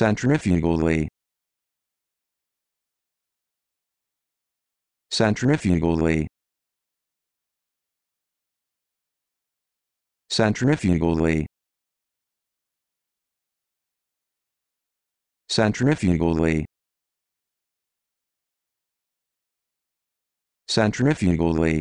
centrifugally centrifugally centrifugally centrifugally centrifugally